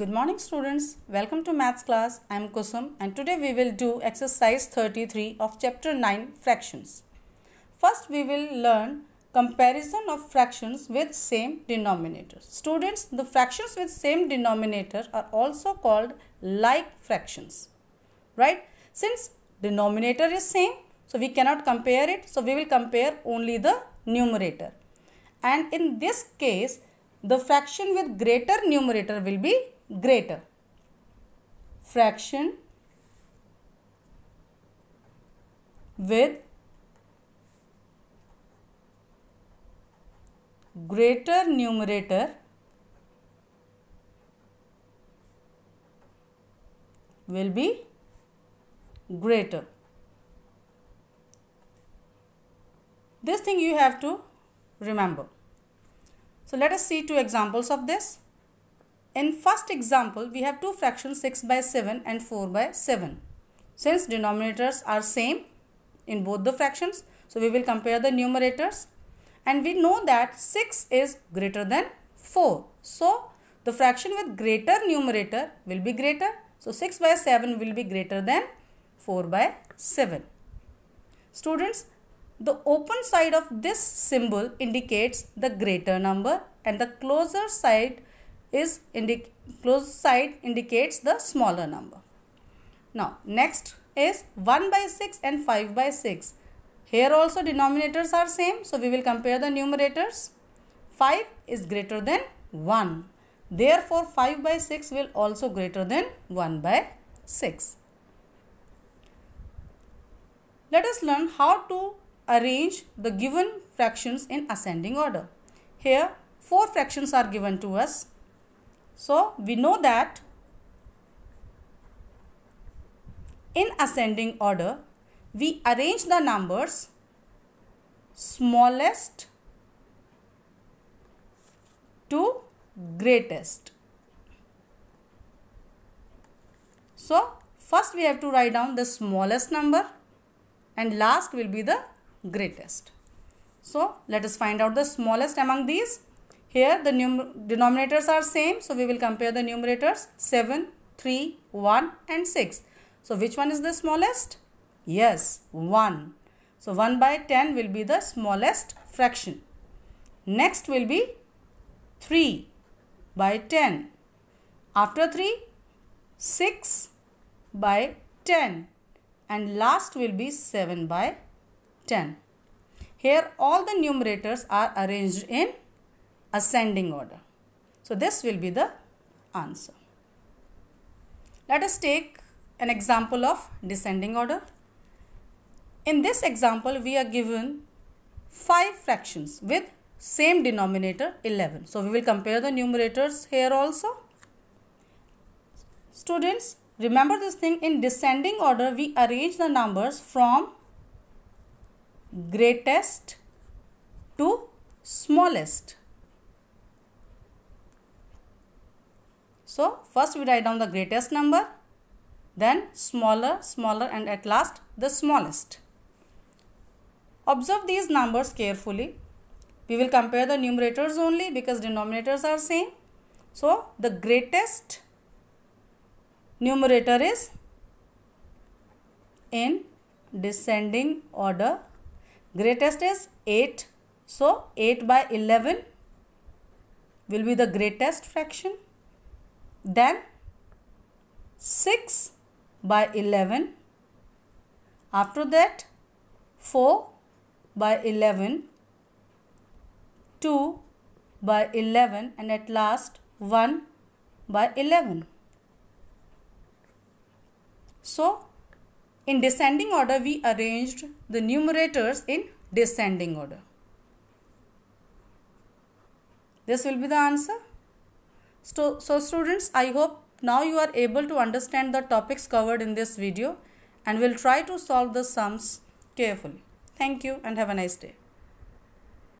Good morning students. Welcome to maths class. I am Kusum and today we will do exercise 33 of chapter 9 fractions. First we will learn comparison of fractions with same denominator. Students, the fractions with same denominator are also called like fractions. Right? Since denominator is same, so we cannot compare it. So we will compare only the numerator. And in this case, the fraction with greater numerator will be greater fraction with greater numerator will be greater this thing you have to remember so let us see two examples of this in first example, we have two fractions 6 by 7 and 4 by 7. Since denominators are same in both the fractions, so we will compare the numerators. And we know that 6 is greater than 4. So, the fraction with greater numerator will be greater. So, 6 by 7 will be greater than 4 by 7. Students, the open side of this symbol indicates the greater number and the closer side is close side indicates the smaller number. Now next is 1 by 6 and 5 by 6. Here also denominators are same so we will compare the numerators. 5 is greater than 1. Therefore 5 by 6 will also greater than 1 by 6. Let us learn how to arrange the given fractions in ascending order. Here 4 fractions are given to us so, we know that in ascending order, we arrange the numbers smallest to greatest. So, first we have to write down the smallest number and last will be the greatest. So, let us find out the smallest among these here the denominators are same. So we will compare the numerators 7, 3, 1 and 6. So which one is the smallest? Yes, 1. So 1 by 10 will be the smallest fraction. Next will be 3 by 10. After 3, 6 by 10. And last will be 7 by 10. Here all the numerators are arranged in ascending order. So this will be the answer. Let us take an example of descending order. In this example, we are given 5 fractions with same denominator 11. So we will compare the numerators here also. Students, remember this thing in descending order we arrange the numbers from greatest to smallest. So, first we write down the greatest number, then smaller, smaller and at last the smallest. Observe these numbers carefully. We will compare the numerators only because denominators are same. So, the greatest numerator is in descending order. Greatest is 8. So, 8 by 11 will be the greatest fraction. Then 6 by 11. After that 4 by 11, 2 by 11 and at last 1 by 11. So, in descending order we arranged the numerators in descending order. This will be the answer. So, so students, I hope now you are able to understand the topics covered in this video and will try to solve the sums carefully. Thank you and have a nice day.